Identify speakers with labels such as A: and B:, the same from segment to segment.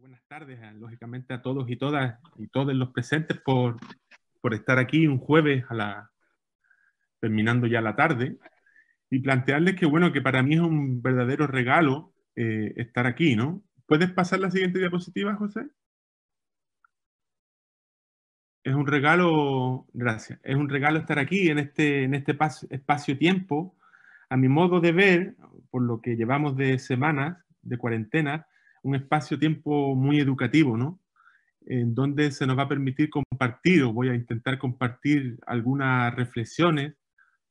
A: buenas tardes, lógicamente a todos y todas y todos los presentes por, estar aquí un jueves a la, terminando ya la tarde y plantearles que bueno, que para mí es un verdadero regalo eh, estar aquí, ¿no? ¿Puedes pasar la siguiente diapositiva, José? Es un regalo, gracias, es un regalo estar aquí en este, en este espacio-tiempo. A mi modo de ver, por lo que llevamos de semanas de cuarentena, un espacio-tiempo muy educativo, ¿no? En donde se nos va a permitir compartir, voy a intentar compartir algunas reflexiones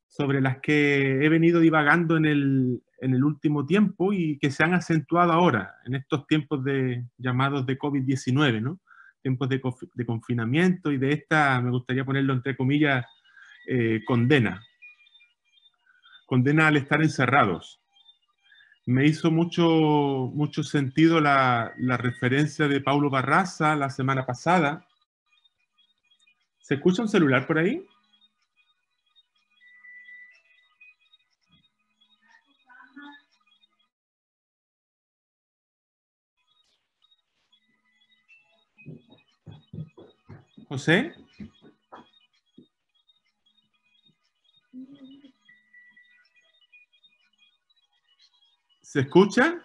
A: sobre las que he venido divagando en el, último tiempo y que se han acentuado ahora, en estos tiempos de, llamados de COVID-19, ¿no? Tiempos de, confinamiento y de esta, me gustaría ponerlo entre comillas, eh, condena. Condena al estar encerrados me hizo mucho, mucho sentido la, referencia de Paulo Barraza la semana pasada. ¿Se escucha un celular por ahí? José. ¿Se escucha?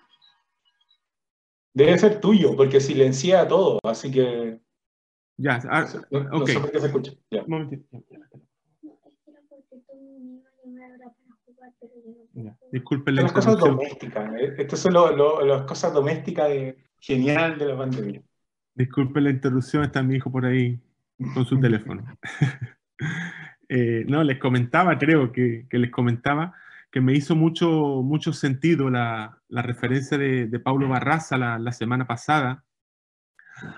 A: Debe ser tuyo, porque silencia todo, así que... Ya, ah, ok. no, sé por qué se escucha. Un momentito. Disculpen la Las cosas eh, estas son las cosas domésticas de, genial de la pandemia. Disculpen la interrupción, está mi hijo por ahí con su teléfono. Eh, no, les comentaba, creo que les comentaba que me hizo mucho, mucho sentido la, la referencia de, de, Pablo Barraza la, la, semana pasada,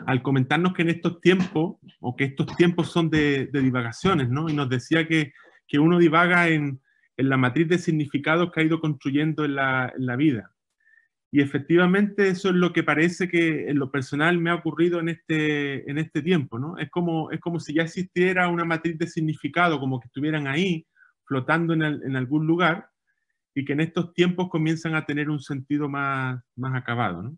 A: al comentarnos que en estos tiempos, o que estos tiempos son de, de divagaciones, ¿no? Y nos decía que, que uno divaga en, en, la matriz de significados que ha ido construyendo en la, en la, vida. Y efectivamente eso es lo que parece que en lo personal me ha ocurrido en este, en este tiempo, ¿no? Es como, es como si ya existiera una matriz de significado, como que estuvieran ahí, flotando en, en algún lugar, y que en estos tiempos comienzan a tener un sentido más, acabado.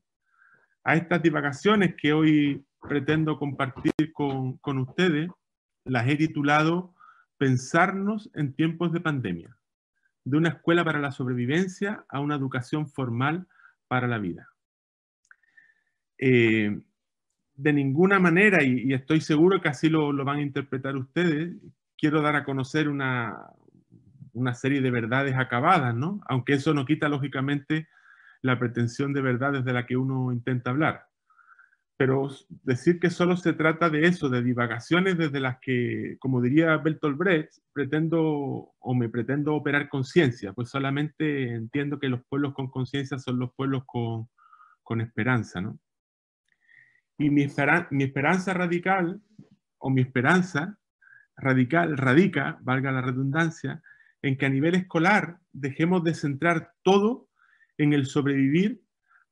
A: A estas divagaciones que hoy pretendo compartir con, ustedes, las he titulado Pensarnos en tiempos de pandemia, de una escuela para la sobrevivencia a una educación formal para la vida. Eh, de ninguna manera, y, estoy seguro que así lo, van a interpretar ustedes, quiero dar a conocer una, una serie de verdades acabadas, ¿no? Aunque eso no quita, lógicamente, la pretensión de verdades de la que uno intenta hablar. Pero decir que solo se trata de eso, de divagaciones desde las que, como diría Bertolt Brecht, pretendo o me pretendo operar conciencia, pues solamente entiendo que los pueblos con conciencia son los pueblos con, con esperanza, ¿no? Y mi, mi esperanza radical, o mi esperanza radical, radica, valga la redundancia, en que a nivel escolar dejemos de centrar todo en el sobrevivir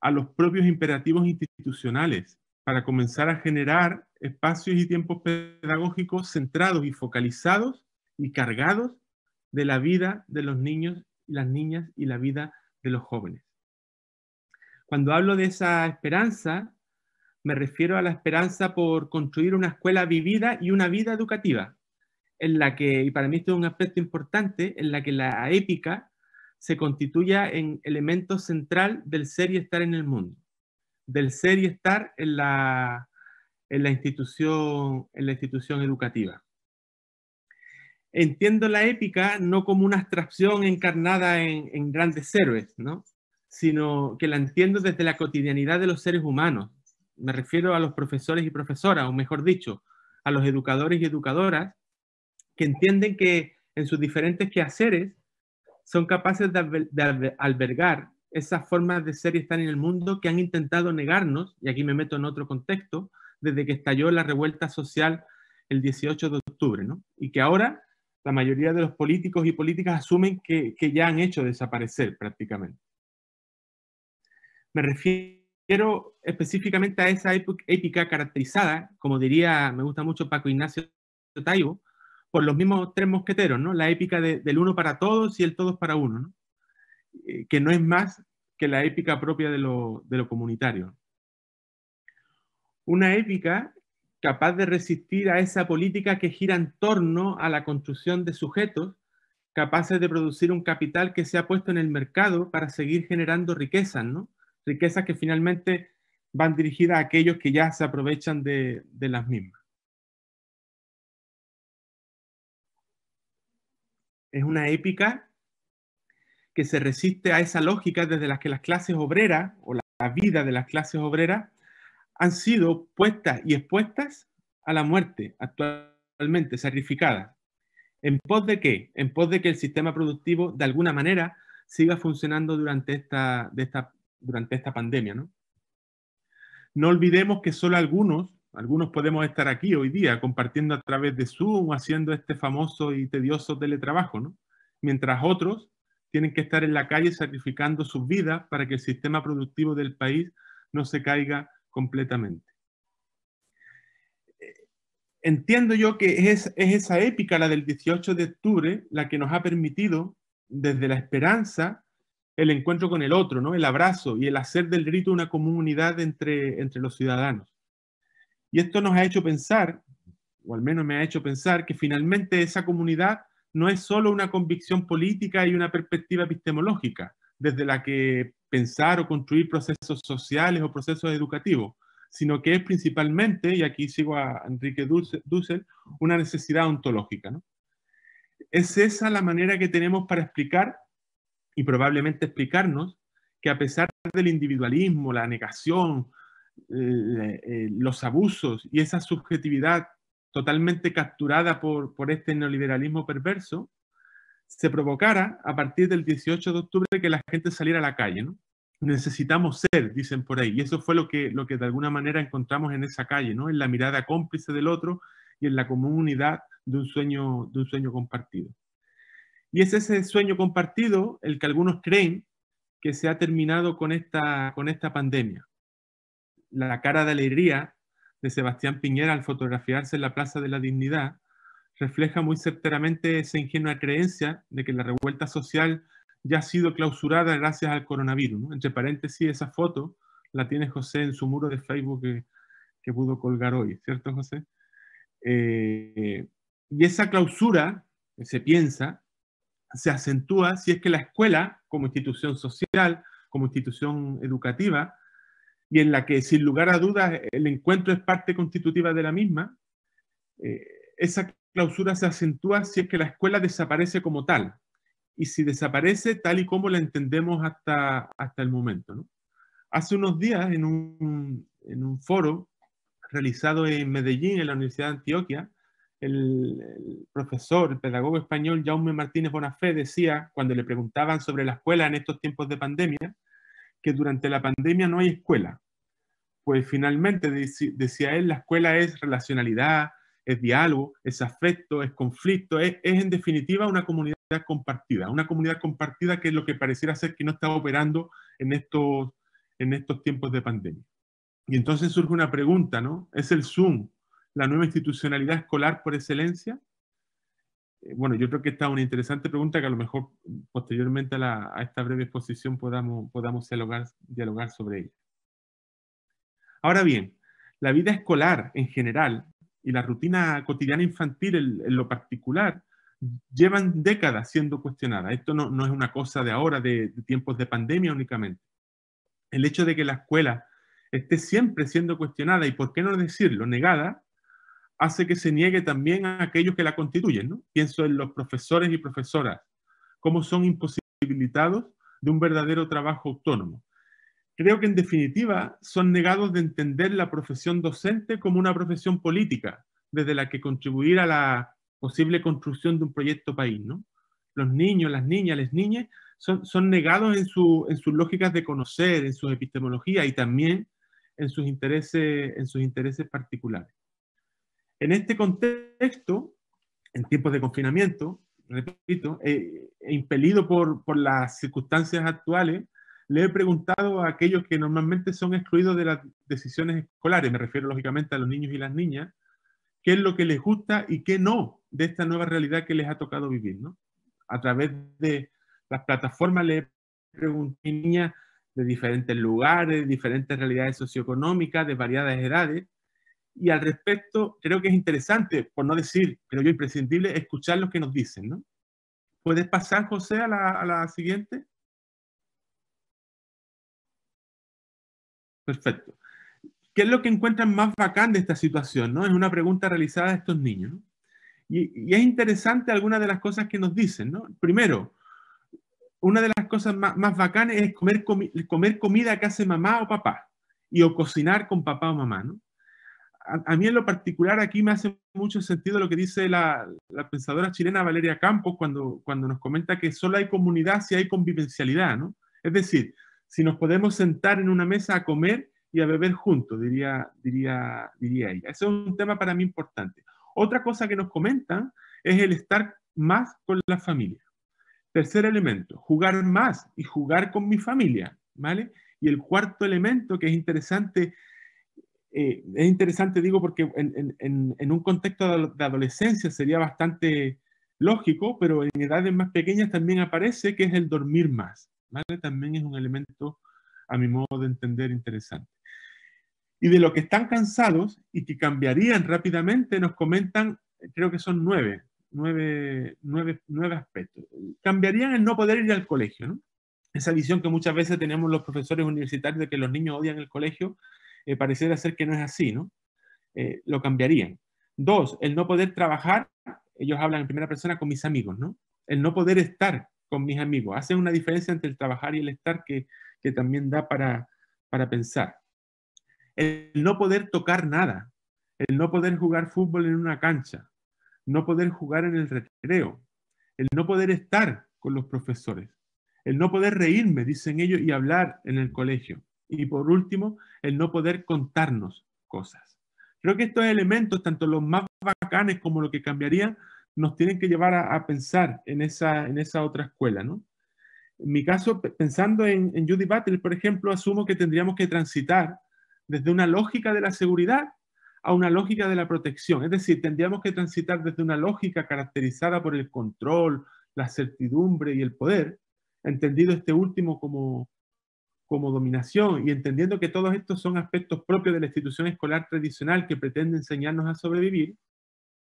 A: a los propios imperativos institucionales para comenzar a generar espacios y tiempos pedagógicos centrados y focalizados y cargados de la vida de los niños y las niñas y la vida de los jóvenes. Cuando hablo de esa esperanza, me refiero a la esperanza por construir una escuela vivida y una vida educativa, en la que, y para mí esto es un aspecto importante, en la que la épica se constituya en elemento central del ser y estar en el mundo, del ser y estar en la, institución, en la institución educativa. Entiendo la épica no como una abstracción encarnada en, grandes héroes, sino que la entiendo desde la cotidianidad de los seres humanos. Me refiero a los profesores y profesoras, o mejor dicho, a los educadores y educadoras, que entienden que en sus diferentes quehaceres son capaces de, albergar esas formas de ser y estar en el mundo que han intentado negarnos, y aquí me meto en otro contexto, desde que estalló la revuelta social el 18 de octubre, ¿no? Y que ahora la mayoría de los políticos y políticas asumen que, ya han hecho desaparecer prácticamente. Me refiero específicamente a esa época épica caracterizada, como diría, me gusta mucho Paco Ignacio Taibo, por los mismos tres mosqueteros, ¿no? La épica del uno para todos y el todos para uno, eh, que no es más que la épica propia de lo, comunitario. Una épica capaz de resistir a esa política que gira en torno a la construcción de sujetos capaces de producir un capital que se ha puesto en el mercado para seguir generando riquezas, ¿no? Riquezas que finalmente van dirigidas a aquellos que ya se aprovechan de las mismas. es una épica que se resiste a esa lógica desde la que las clases obreras o la, vida de las clases obreras han sido puestas y expuestas a la muerte actualmente, sacrificadas. ¿En pos de qué? En pos de que el sistema productivo de alguna manera siga funcionando durante esta, durante esta pandemia. ¿no? no olvidemos que solo algunos algunos podemos estar aquí hoy día compartiendo a través de Zoom, haciendo este famoso y tedioso teletrabajo, ¿no? Mientras otros tienen que estar en la calle sacrificando sus vidas para que el sistema productivo del país no se caiga completamente. Entiendo yo que es, esa épica, la del 18 de octubre, la que nos ha permitido, desde la esperanza, el encuentro con el otro, ¿no? el abrazo y el hacer del grito una comunidad entre los ciudadanos. Y esto nos ha hecho pensar, o al menos me ha hecho pensar, que finalmente esa comunidad no es solo una convicción política y una perspectiva epistemológica desde la que pensar o construir procesos sociales o procesos educativos, sino que es principalmente, y aquí sigo a Enrique Dussel, una necesidad ontológica. Es esa la manera que tenemos para explicar y probablemente explicarnos que a pesar del individualismo, la negación, eh, los abusos y esa subjetividad totalmente capturada por, este neoliberalismo perverso, se provocara a partir del 18 de octubre que la gente saliera a la calle. Necesitamos ser, dicen por ahí. Y eso fue lo que, lo que de alguna manera encontramos en esa calle, ¿no? en la mirada cómplice del otro y en la comunidad de un sueño, de un sueño compartido. Y es ese sueño compartido el que algunos creen que se ha terminado con esta, con esta pandemia la cara de alegría de Sebastián Piñera al fotografiarse en la Plaza de la Dignidad refleja muy certeramente esa ingenua creencia de que la revuelta social ya ha sido clausurada gracias al coronavirus. Entre paréntesis, esa foto la tiene José en su muro de Facebook que, pudo colgar hoy, ¿cierto, José? Eh, y esa clausura, se piensa, se acentúa si es que la escuela, como institución social, como institución educativa, y en la que sin lugar a dudas el encuentro es parte constitutiva de la misma, eh, esa clausura se acentúa si es que la escuela desaparece como tal y si desaparece tal y como la entendemos hasta, hasta el momento. Hace unos días en un, foro realizado en Medellín, en la Universidad de Antioquia, el, el profesor, el pedagogo español Jaume Martínez Bonafé decía, cuando le preguntaban sobre la escuela en estos tiempos de pandemia, que durante la pandemia no hay escuela. Pues finalmente, decía él, la escuela es relacionalidad, es diálogo, es afecto, es conflicto, es, en definitiva una comunidad compartida, una comunidad compartida que es lo que pareciera ser que no estaba operando en estos, en estos tiempos de pandemia. Y entonces surge una pregunta, ¿no? ¿Es el Zoom la nueva institucionalidad escolar por excelencia? Eh, bueno, yo creo que esta es una interesante pregunta que a lo mejor posteriormente a, esta breve exposición podamos, podamos dialogar, sobre ella. Ahora bien, la vida escolar en general y la rutina cotidiana infantil en, lo particular llevan décadas siendo cuestionadas. Esto no, no es una cosa de ahora, de tiempos de pandemia únicamente. El hecho de que la escuela esté siempre siendo cuestionada y, por qué no decirlo, negada, hace que se niegue también a aquellos que la constituyen. Pienso en los profesores y profesoras, cómo son imposibilitados de un verdadero trabajo autónomo. Creo que en definitiva son negados de entender la profesión docente como una profesión política, desde la que contribuir a la posible construcción de un proyecto país. ¿no? Los niños, las niñas, las niñas son, negados en, su, en sus lógicas de conocer, en su epistemología, y también en sus intereses, en sus intereses particulares. En este contexto, en tiempos de confinamiento, repito, eh, eh impelido por, las circunstancias actuales, le he preguntado a aquellos que normalmente son excluidos de las decisiones escolares, me refiero lógicamente a los niños y las niñas, qué es lo que les gusta y qué no de esta nueva realidad que les ha tocado vivir. ¿no? A través de las plataformas le he preguntado a niñas de diferentes lugares, de diferentes realidades socioeconómicas, de variadas edades, y al respecto, creo que es interesante, por no decir, creo yo imprescindible, escuchar lo que nos dicen, ¿no? ¿Puedes pasar, José, a la, siguiente? Perfecto. ¿Qué es lo que encuentran más bacán de esta situación? ¿no? Es una pregunta realizada a estos niños. ¿no? Y, es interesante algunas de las cosas que nos dicen. ¿no? Primero, una de las cosas más, bacanas es comer, comer comida que hace mamá o papá y o cocinar con papá o mamá. ¿no? a, mí en lo particular aquí me hace mucho sentido lo que dice la, pensadora chilena Valeria Campos cuando, cuando nos comenta que solo hay comunidad si hay convivencialidad, ¿no? Es decir, si nos podemos sentar en una mesa a comer y a beber juntos, diría, diría, diría ella. Ese es un tema para mí importante. Otra cosa que nos comentan es el estar más con la familia. Tercer elemento, jugar más y jugar con mi familia, ¿vale? Y el cuarto elemento que es interesante eh, es interesante, digo, porque en, un contexto de adolescencia sería bastante lógico, pero en edades más pequeñas también aparece que es el dormir más. También es un elemento, a mi modo de entender, interesante. Y de lo que están cansados y que cambiarían rápidamente, nos comentan, creo que son nueve, nueve, nueve, aspectos. Cambiarían el no poder ir al colegio, ¿no? Esa visión que muchas veces tenemos los profesores universitarios de que los niños odian el colegio, parecer eh, pareciera ser que no es así, ¿no? Eh, lo cambiarían. Dos, el no poder trabajar, ellos hablan en primera persona con mis amigos, ¿no? El no poder estar con mis amigos. Hace una diferencia entre el trabajar y el estar que, también da para, para pensar. El no poder tocar nada, el no poder jugar fútbol en una cancha, no poder jugar en el recreo, el no poder estar con los profesores, el no poder reírme, dicen ellos, y hablar en el colegio, y por último, el no poder contarnos cosas. Creo que estos elementos, tanto los más bacanes como lo que cambiarían, nos tienen que llevar a, pensar en esa, en esa otra escuela, ¿no? En mi caso, pensando en, en Judy Butler, por ejemplo, asumo que tendríamos que transitar desde una lógica de la seguridad a una lógica de la protección. Es decir, tendríamos que transitar desde una lógica caracterizada por el control, la certidumbre y el poder, entendido este último como, como dominación y entendiendo que todos estos son aspectos propios de la institución escolar tradicional que pretende enseñarnos a sobrevivir,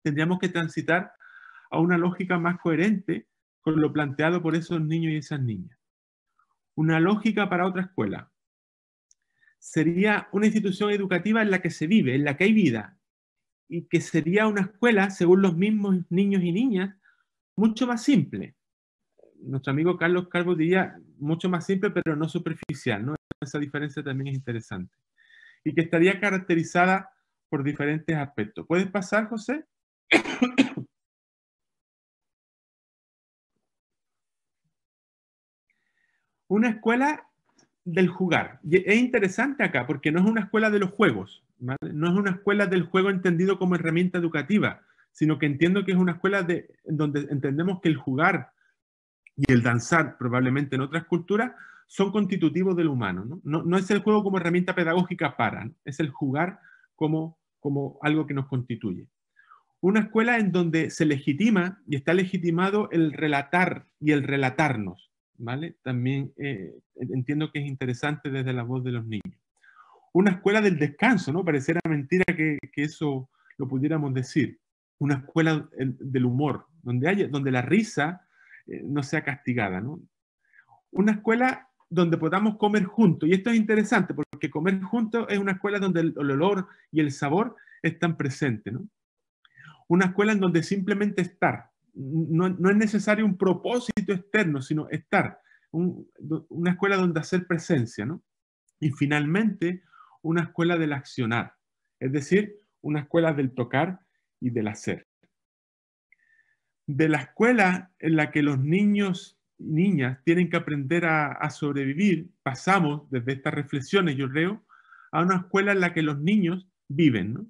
A: tendríamos que transitar a una lógica más coherente con lo planteado por esos niños y esas niñas. Una lógica para otra escuela. Sería una institución educativa en la que se vive, en la que hay vida, y que sería una escuela, según los mismos niños y niñas, mucho más simple, nuestro amigo Carlos Calvo diría mucho más simple, pero no superficial, ¿no? Esa diferencia también es interesante. Y que estaría caracterizada por diferentes aspectos. ¿Puedes pasar, José? una escuela del jugar. es interesante acá, porque no es una escuela de los juegos, no es una escuela del juego entendido como herramienta educativa, sino que entiendo que es una escuela de, donde entendemos que el jugar y el danzar probablemente en otras culturas, son constitutivos del humano. ¿no? es el juego como herramienta pedagógica para, es el jugar como, como algo que nos constituye. Una escuela en donde se legitima y está legitimado el relatar y el relatarnos. ¿vale? También eh, entiendo que es interesante desde la voz de los niños. Una escuela del descanso, ¿no? Pareciera mentira que, eso lo pudiéramos decir. Una escuela eh, del humor, donde, hay, donde la risa eh, no sea castigada. Una escuela donde podamos comer juntos, y esto es interesante porque comer juntos es una escuela donde el, olor y el sabor están presentes. Una escuela en donde simplemente estar, no, es necesario un propósito externo, sino estar. una escuela donde hacer presencia, Y finalmente, una escuela del accionar, es decir, una escuela del tocar y del hacer de la escuela en la que los niños y niñas tienen que aprender a, sobrevivir, pasamos desde estas reflexiones, yo creo, a una escuela en la que los niños viven,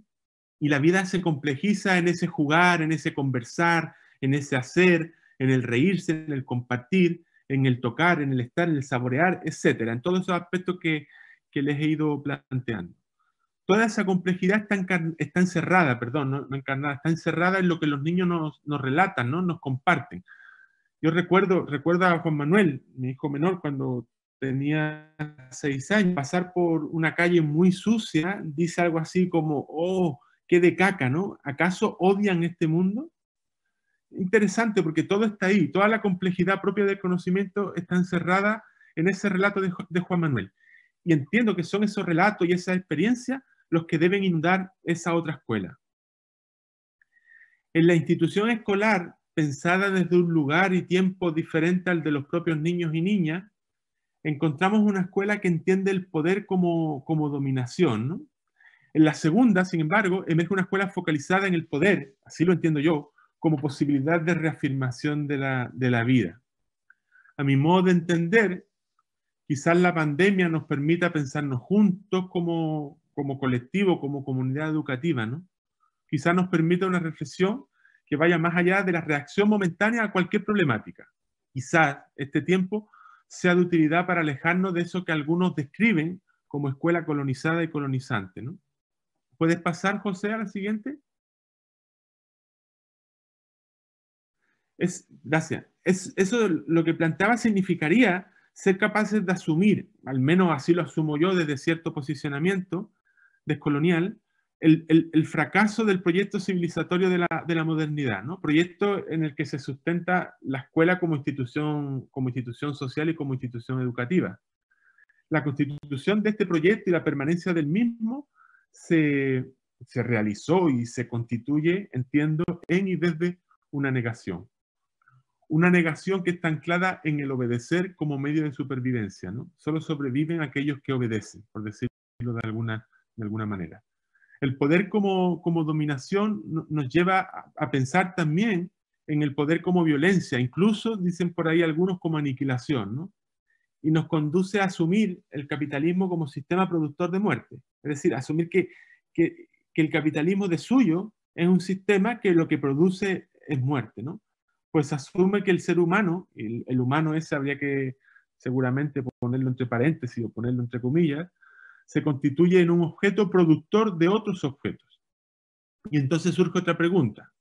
A: Y la vida se complejiza en ese jugar, en ese conversar, en ese hacer, en el reírse, en el compartir, en el tocar, en el estar, en el saborear, etcétera, en todos esos aspectos que les he ido planteando toda esa complejidad está, encerrada, perdón, está encerrada en lo que los niños nos, relatan, ¿no? nos comparten. Yo recuerdo, recuerda a Juan Manuel, mi hijo menor, cuando tenía seis años, pasar por una calle muy sucia, dice algo así como, oh, qué de caca, ¿no? ¿Acaso odian este mundo? Interesante porque todo está ahí, toda la complejidad propia del conocimiento está encerrada en ese relato de, de Juan Manuel. Y entiendo que son esos relatos y esa experiencia los que deben inundar esa otra escuela. En la institución escolar, pensada desde un lugar y tiempo diferente al de los propios niños y niñas, encontramos una escuela que entiende el poder como, dominación. En la segunda, sin embargo, emerge una escuela focalizada en el poder, así lo entiendo yo, como posibilidad de reafirmación de la, de la vida. A mi modo de entender, quizás la pandemia nos permita pensarnos juntos como, como colectivo, como comunidad educativa, ¿no? Quizá nos permita una reflexión que vaya más allá de la reacción momentánea a cualquier problemática. Quizás este tiempo sea de utilidad para alejarnos de eso que algunos describen como escuela colonizada y colonizante, ¿no? ¿Puedes pasar, José, a la siguiente? Es, gracias. Es, eso lo que planteaba significaría ser capaces de asumir, al menos así lo asumo yo desde cierto posicionamiento, descolonial, el, fracaso del proyecto civilizatorio de la, modernidad, ¿no? proyecto en el que se sustenta la escuela como institución, como institución social y como institución educativa. La constitución de este proyecto y la permanencia del mismo se, realizó y se constituye, entiendo, en y desde una negación una negación que está anclada en el obedecer como medio de supervivencia. ¿no? Solo sobreviven aquellos que obedecen, por decirlo de alguna de alguna manera. El poder como, dominación nos lleva a, pensar también en el poder como violencia, incluso dicen por ahí algunos como aniquilación, ¿no? Y nos conduce a asumir el capitalismo como sistema productor de muerte, es decir, asumir que, que, el capitalismo de suyo es un sistema que lo que produce es muerte, ¿no? Pues asume que el ser humano, el, el humano ese habría que seguramente ponerlo entre paréntesis o ponerlo entre comillas, se constituye en un objeto productor de otros objetos. Y entonces surge otra pregunta.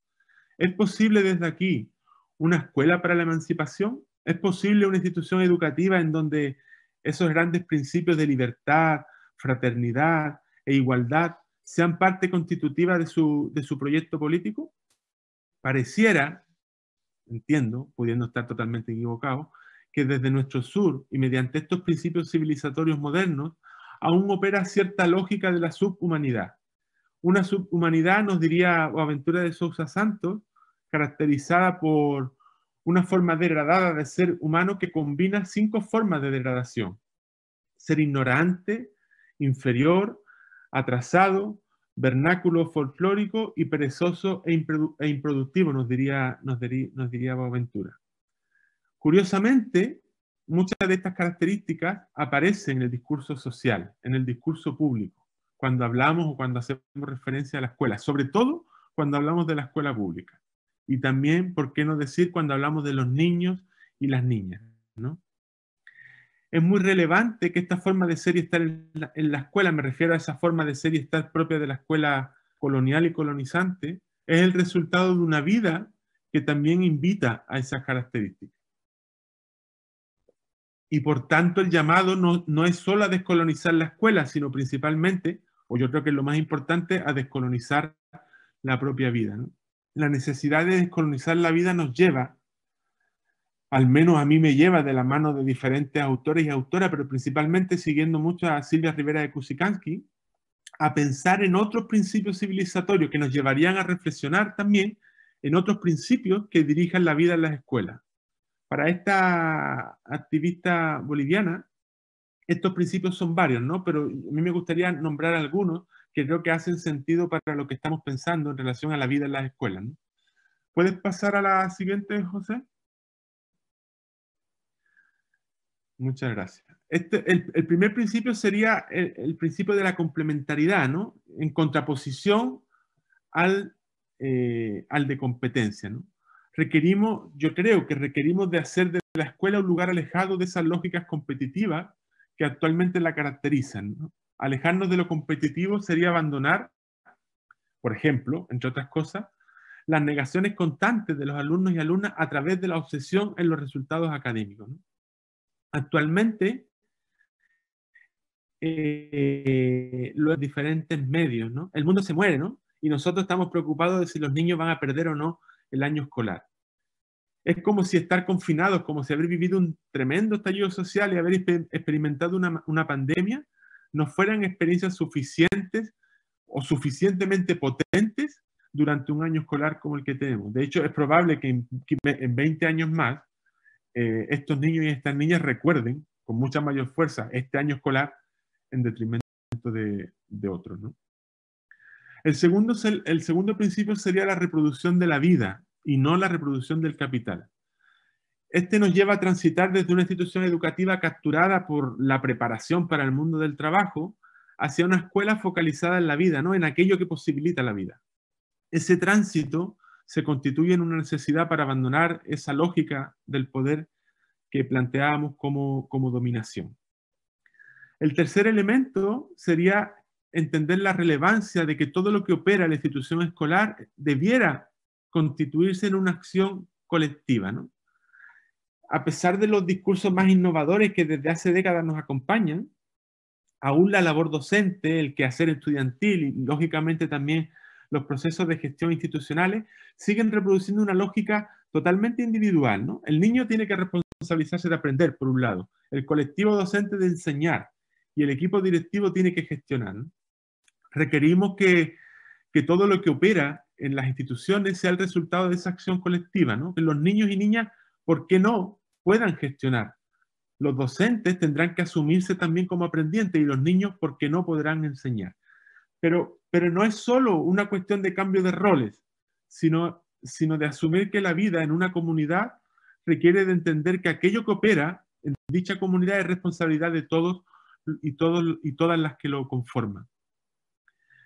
A: ¿Es posible desde aquí una escuela para la emancipación? ¿Es posible una institución educativa en donde esos grandes principios de libertad, fraternidad e igualdad sean parte constitutiva de su, de su proyecto político? Pareciera, entiendo, pudiendo estar totalmente equivocado, que desde nuestro sur y mediante estos principios civilizatorios modernos aún opera cierta lógica de la subhumanidad. Una subhumanidad, nos diría Aventura de Sousa Santos, caracterizada por una forma degradada de ser humano que combina cinco formas de degradación. Ser ignorante, inferior, atrasado, vernáculo folclórico y perezoso e, e improductivo, nos diría, nos nos diría Boaventura. Curiosamente, Muchas de estas características aparecen en el discurso social, en el discurso público, cuando hablamos o cuando hacemos referencia a la escuela, sobre todo cuando hablamos de la escuela pública. Y también, ¿por qué no decir cuando hablamos de los niños y las niñas? ¿no? Es muy relevante que esta forma de ser y estar en la, en la escuela, me refiero a esa forma de ser y estar propia de la escuela colonial y colonizante, es el resultado de una vida que también invita a esas características y por tanto el llamado no, es solo a descolonizar la escuela, sino principalmente, o yo creo que es lo más importante, a descolonizar la propia vida. La necesidad de descolonizar la vida nos lleva, al menos a mí me lleva de la mano de diferentes autores y autoras, pero principalmente siguiendo mucho a Silvia Rivera de Kusikansky, a pensar en otros principios civilizatorios que nos llevarían a reflexionar también en otros principios que dirijan la vida en las escuelas para esta activista boliviana, estos principios son varios, ¿no? Pero a mí me gustaría nombrar algunos que creo que hacen sentido para lo que estamos pensando en relación a la vida en las escuelas. ¿no? ¿Puedes pasar a la siguiente, José? Muchas gracias. Este, el, primer principio sería el, principio de la complementariedad, ¿no? En contraposición al, eh, al de competencia, ¿no? requerimos, yo creo que requerimos de hacer de la escuela un lugar alejado de esas lógicas competitivas que actualmente la caracterizan. Alejarnos de lo competitivo sería abandonar, por ejemplo, entre otras cosas, las negaciones constantes de los alumnos y alumnas a través de la obsesión en los resultados académicos. Actualmente, eh, los diferentes medios, ¿no? El mundo se muere, ¿no? Y nosotros estamos preocupados de si los niños van a perder o no el año escolar es como si estar confinados, como si haber vivido un tremendo estallido social y haber experimentado una, pandemia, no fueran experiencias suficientes o suficientemente potentes durante un año escolar como el que tenemos. De hecho, es probable que en, 20 años más eh, estos niños y estas niñas recuerden con mucha mayor fuerza este año escolar en detrimento de, otros. El, segundo, el segundo principio sería la reproducción de la vida y no la reproducción del capital. Este nos lleva a transitar desde una institución educativa capturada por la preparación para el mundo del trabajo hacia una escuela focalizada en la vida, ¿no? en aquello que posibilita la vida. Ese tránsito se constituye en una necesidad para abandonar esa lógica del poder que planteábamos como, como dominación. El tercer elemento sería entender la relevancia de que todo lo que opera la institución escolar debiera constituirse en una acción colectiva. ¿no? A pesar de los discursos más innovadores que desde hace décadas nos acompañan, aún la labor docente, el quehacer estudiantil y lógicamente también los procesos de gestión institucionales siguen reproduciendo una lógica totalmente individual. ¿no? El niño tiene que responsabilizarse de aprender, por un lado, el colectivo docente de enseñar y el equipo directivo tiene que gestionar. Requerimos que, que todo lo que opera en las instituciones sea el resultado de esa acción colectiva, ¿no? que los niños y niñas, ¿por qué no?, puedan gestionar. Los docentes tendrán que asumirse también como aprendientes y los niños, ¿por qué no?, podrán enseñar. Pero, pero no es solo una cuestión de cambio de roles, sino, sino de asumir que la vida en una comunidad requiere de entender que aquello que opera en dicha comunidad es responsabilidad de todos, y todas las que lo conforman.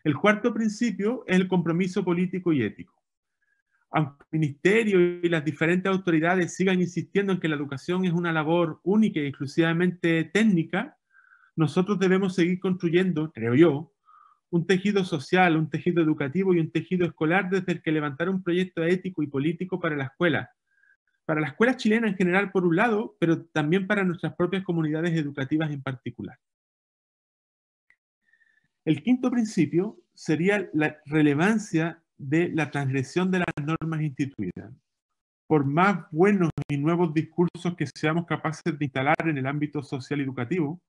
A: El cuarto principio es el compromiso político y ético. Aunque el Ministerio y las diferentes autoridades sigan insistiendo en que la educación es una labor única y exclusivamente técnica, nosotros debemos seguir construyendo, creo yo, un tejido social, un tejido educativo y un tejido escolar desde el que levantar un proyecto ético y político para la escuela. Para la escuela chilena en general, por un lado, pero también para nuestras propias comunidades educativas en particular. El quinto principio sería la relevancia de la transgresión de las normas instituidas. Por más buenos y nuevos discursos que seamos capaces de instalar en el ámbito social educativo,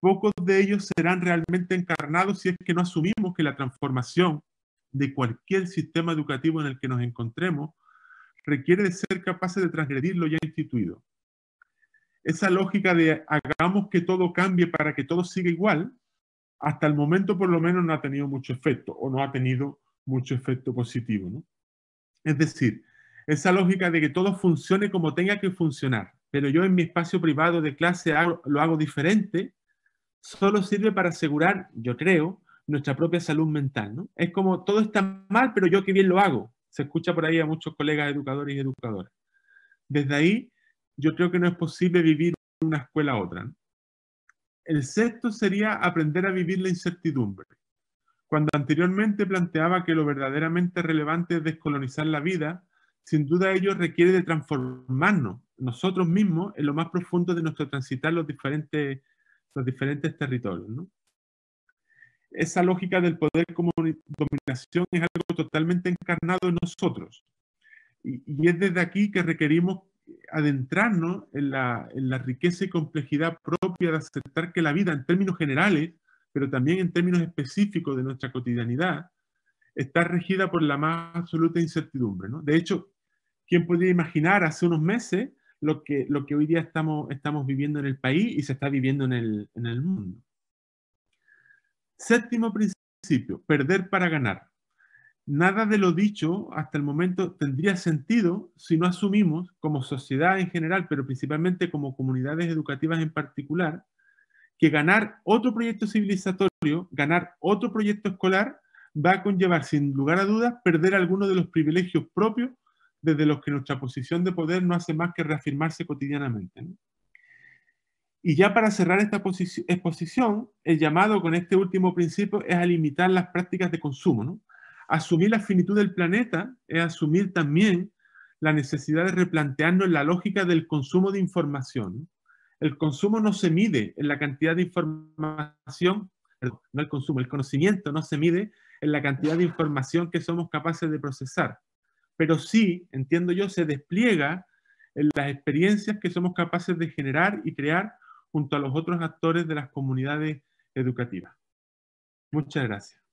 A: pocos de ellos serán realmente encarnados si es que no asumimos que la transformación de cualquier sistema educativo en el que nos encontremos requiere de ser capaces de transgredir lo ya instituido. Esa lógica de hagamos que todo cambie para que todo siga igual hasta el momento por lo menos no ha tenido mucho efecto o no ha tenido mucho efecto positivo. ¿no? Es decir, esa lógica de que todo funcione como tenga que funcionar, pero yo en mi espacio privado de clase lo hago diferente, solo sirve para asegurar, yo creo, nuestra propia salud mental. ¿no? Es como todo está mal, pero yo qué bien lo hago. Se escucha por ahí a muchos colegas educadores y educadoras. Desde ahí, yo creo que no es posible vivir una escuela a otra. El sexto sería aprender a vivir la incertidumbre. Cuando anteriormente planteaba que lo verdaderamente relevante es descolonizar la vida, sin duda ello requiere de transformarnos nosotros mismos en lo más profundo de nuestro transitar los diferentes, los diferentes territorios. Esa lógica del poder como dominación es algo totalmente encarnado en nosotros. Y, y es desde aquí que requerimos adentrarnos en la, riqueza y complejidad propia de aceptar que la vida en términos generales, pero también en términos específicos de nuestra cotidianidad, está regida por la más absoluta incertidumbre. De hecho, ¿quién podría imaginar hace unos meses lo que, lo que hoy día estamos, estamos viviendo en el país y se está viviendo en el, en el mundo? Séptimo principio, perder para ganar. Nada de lo dicho hasta el momento tendría sentido si no asumimos, como sociedad en general, pero principalmente como comunidades educativas en particular, que ganar otro proyecto civilizatorio, ganar otro proyecto escolar, va a conllevar sin lugar a dudas perder algunos de los privilegios propios desde los que nuestra posición de poder no hace más que reafirmarse cotidianamente. Y ya para cerrar esta exposición, el llamado con este último principio es a limitar las prácticas de consumo. ¿no? Asumir la finitud del planeta es asumir también la necesidad de replantearnos la lógica del consumo de información. El consumo no se mide en la cantidad de información, perdón, no el consumo, el conocimiento no se mide en la cantidad de información que somos capaces de procesar, pero sí, entiendo yo, se despliega en las experiencias que somos capaces de generar y crear junto a los otros actores de las comunidades educativas. Muchas gracias.